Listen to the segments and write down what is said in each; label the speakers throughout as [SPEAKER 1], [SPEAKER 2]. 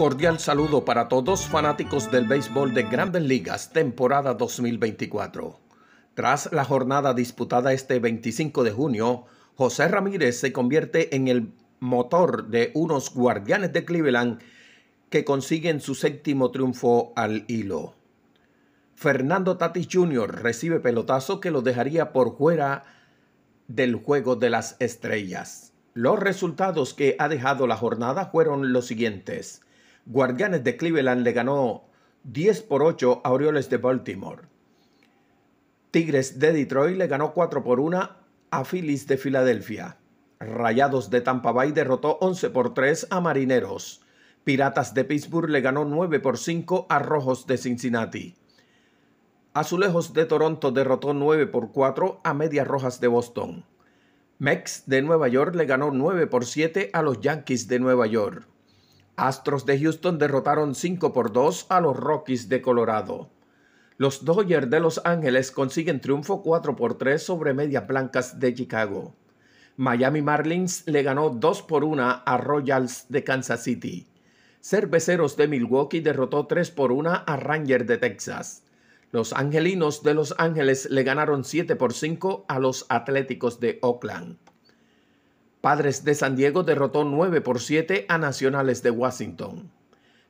[SPEAKER 1] cordial saludo para todos fanáticos del béisbol de Grandes Ligas, temporada 2024. Tras la jornada disputada este 25 de junio, José Ramírez se convierte en el motor de unos guardianes de Cleveland que consiguen su séptimo triunfo al hilo. Fernando Tatis Jr. recibe pelotazo que lo dejaría por fuera del juego de las estrellas. Los resultados que ha dejado la jornada fueron los siguientes. Guardianes de Cleveland le ganó 10 por 8 a Orioles de Baltimore. Tigres de Detroit le ganó 4 por 1 a Phillies de Filadelfia. Rayados de Tampa Bay derrotó 11 por 3 a Marineros. Piratas de Pittsburgh le ganó 9 por 5 a Rojos de Cincinnati. Azulejos de Toronto derrotó 9 por 4 a Medias Rojas de Boston. Mex de Nueva York le ganó 9 por 7 a los Yankees de Nueva York. Astros de Houston derrotaron 5 por 2 a los Rockies de Colorado. Los Dodgers de Los Ángeles consiguen triunfo 4 por 3 sobre Medias Blancas de Chicago. Miami Marlins le ganó 2 por 1 a Royals de Kansas City. Cerveceros de Milwaukee derrotó 3 por 1 a Rangers de Texas. Los Angelinos de Los Ángeles le ganaron 7 por 5 a los Atléticos de Oakland. Padres de San Diego derrotó 9 por 7 a Nacionales de Washington.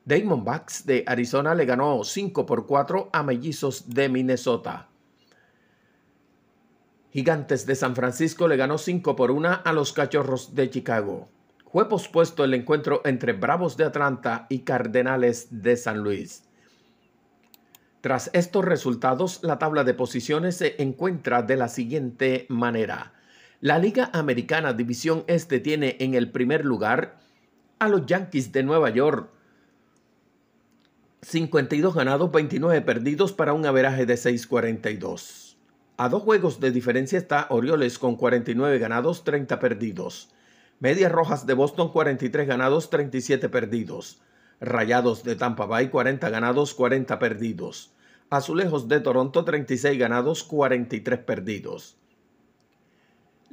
[SPEAKER 1] Damon Bucks de Arizona le ganó 5 por 4 a Mellizos de Minnesota. Gigantes de San Francisco le ganó 5 por 1 a los Cachorros de Chicago. Fue pospuesto el encuentro entre Bravos de Atlanta y Cardenales de San Luis. Tras estos resultados, la tabla de posiciones se encuentra de la siguiente manera. La Liga Americana División Este tiene en el primer lugar a los Yankees de Nueva York. 52 ganados, 29 perdidos para un averaje de 6.42. A dos juegos de diferencia está Orioles con 49 ganados, 30 perdidos. Medias Rojas de Boston 43 ganados, 37 perdidos. Rayados de Tampa Bay 40 ganados, 40 perdidos. Azulejos de Toronto 36 ganados, 43 perdidos.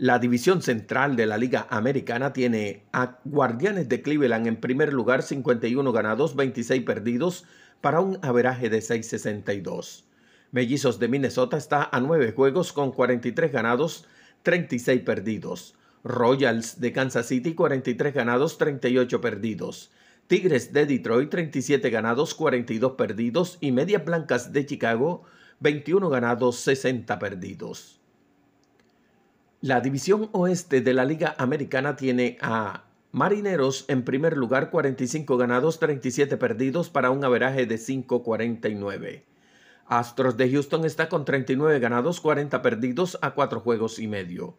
[SPEAKER 1] La división central de la Liga Americana tiene a Guardianes de Cleveland en primer lugar, 51 ganados, 26 perdidos, para un averaje de 6.62. Mellizos de Minnesota está a 9 juegos con 43 ganados, 36 perdidos. Royals de Kansas City, 43 ganados, 38 perdidos. Tigres de Detroit, 37 ganados, 42 perdidos. Y Medias Blancas de Chicago, 21 ganados, 60 perdidos. La división oeste de la Liga Americana tiene a Marineros en primer lugar 45 ganados, 37 perdidos para un averaje de 5.49. Astros de Houston está con 39 ganados, 40 perdidos a 4 juegos y medio.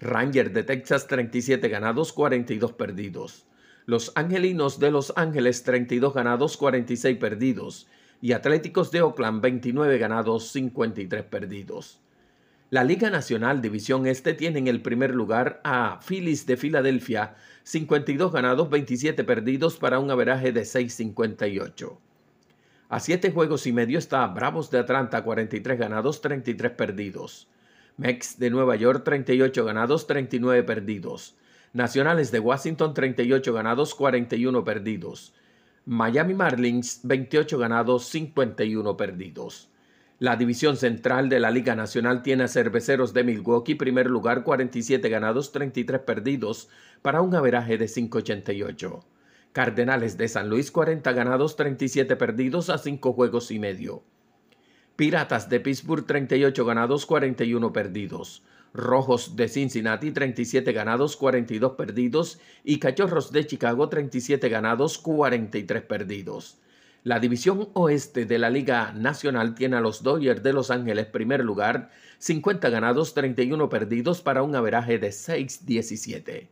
[SPEAKER 1] Rangers de Texas 37 ganados, 42 perdidos. Los Angelinos de Los Ángeles 32 ganados, 46 perdidos. Y Atléticos de Oakland 29 ganados, 53 perdidos. La Liga Nacional División Este tiene en el primer lugar a Phillies de Filadelfia, 52 ganados, 27 perdidos para un averaje de 6.58. A 7 juegos y medio está Bravos de Atlanta, 43 ganados, 33 perdidos. Mex de Nueva York, 38 ganados, 39 perdidos. Nacionales de Washington, 38 ganados, 41 perdidos. Miami Marlins, 28 ganados, 51 perdidos. La división central de la Liga Nacional tiene a Cerveceros de Milwaukee, primer lugar, 47 ganados, 33 perdidos, para un averaje de 5.88. Cardenales de San Luis, 40 ganados, 37 perdidos, a 5 juegos y medio. Piratas de Pittsburgh, 38 ganados, 41 perdidos. Rojos de Cincinnati, 37 ganados, 42 perdidos. Y Cachorros de Chicago, 37 ganados, 43 perdidos. La división oeste de la Liga Nacional tiene a los Dodgers de Los Ángeles primer lugar, 50 ganados, 31 perdidos para un averaje de 6-17.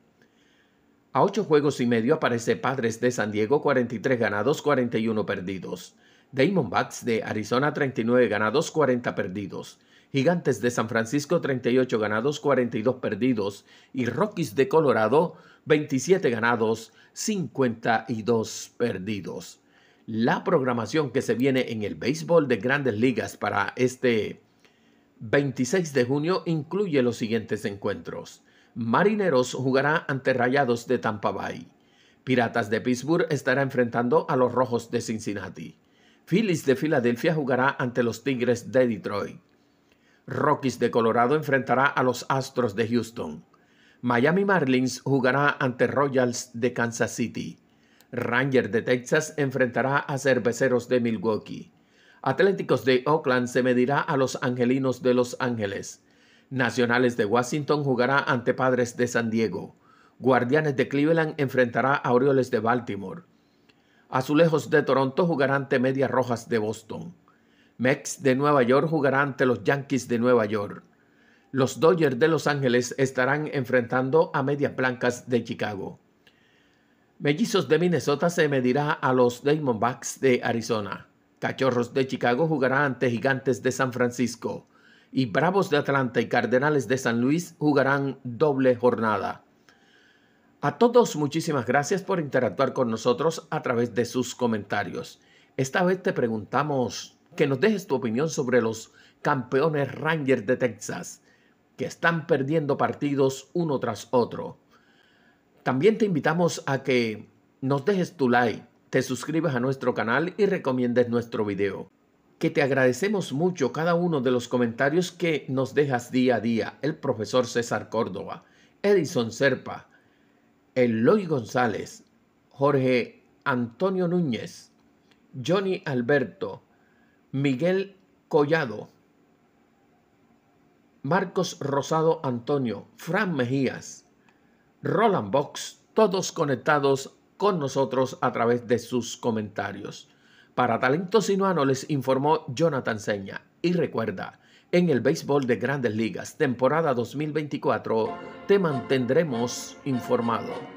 [SPEAKER 1] A 8 juegos y medio aparece Padres de San Diego, 43 ganados, 41 perdidos. Diamondbacks de Arizona, 39 ganados, 40 perdidos. Gigantes de San Francisco, 38 ganados, 42 perdidos. Y Rockies de Colorado, 27 ganados, 52 perdidos la programación que se viene en el béisbol de grandes ligas para este 26 de junio incluye los siguientes encuentros. Marineros jugará ante Rayados de Tampa Bay. Piratas de Pittsburgh estará enfrentando a los Rojos de Cincinnati. Phillies de Filadelfia jugará ante los Tigres de Detroit. Rockies de Colorado enfrentará a los Astros de Houston. Miami Marlins jugará ante Royals de Kansas City. Rangers de Texas enfrentará a Cerveceros de Milwaukee. Atléticos de Oakland se medirá a los Angelinos de Los Ángeles. Nacionales de Washington jugará ante Padres de San Diego. Guardianes de Cleveland enfrentará a Orioles de Baltimore. Azulejos de Toronto jugará ante Medias Rojas de Boston. Mex de Nueva York jugará ante los Yankees de Nueva York. Los Dodgers de Los Ángeles estarán enfrentando a Medias Blancas de Chicago. Mellizos de Minnesota se medirá a los Diamondbacks de Arizona. Cachorros de Chicago jugará ante Gigantes de San Francisco. Y Bravos de Atlanta y Cardenales de San Luis jugarán doble jornada. A todos muchísimas gracias por interactuar con nosotros a través de sus comentarios. Esta vez te preguntamos que nos dejes tu opinión sobre los campeones Rangers de Texas, que están perdiendo partidos uno tras otro. También te invitamos a que nos dejes tu like, te suscribas a nuestro canal y recomiendes nuestro video. Que te agradecemos mucho cada uno de los comentarios que nos dejas día a día el profesor César Córdoba, Edison Serpa, Eloy González, Jorge Antonio Núñez, Johnny Alberto, Miguel Collado, Marcos Rosado Antonio, Fran Mejías, Roland Box, todos conectados con nosotros a través de sus comentarios. Para Talento Sinuano les informó Jonathan Seña. Y recuerda, en el béisbol de grandes ligas, temporada 2024, te mantendremos informado.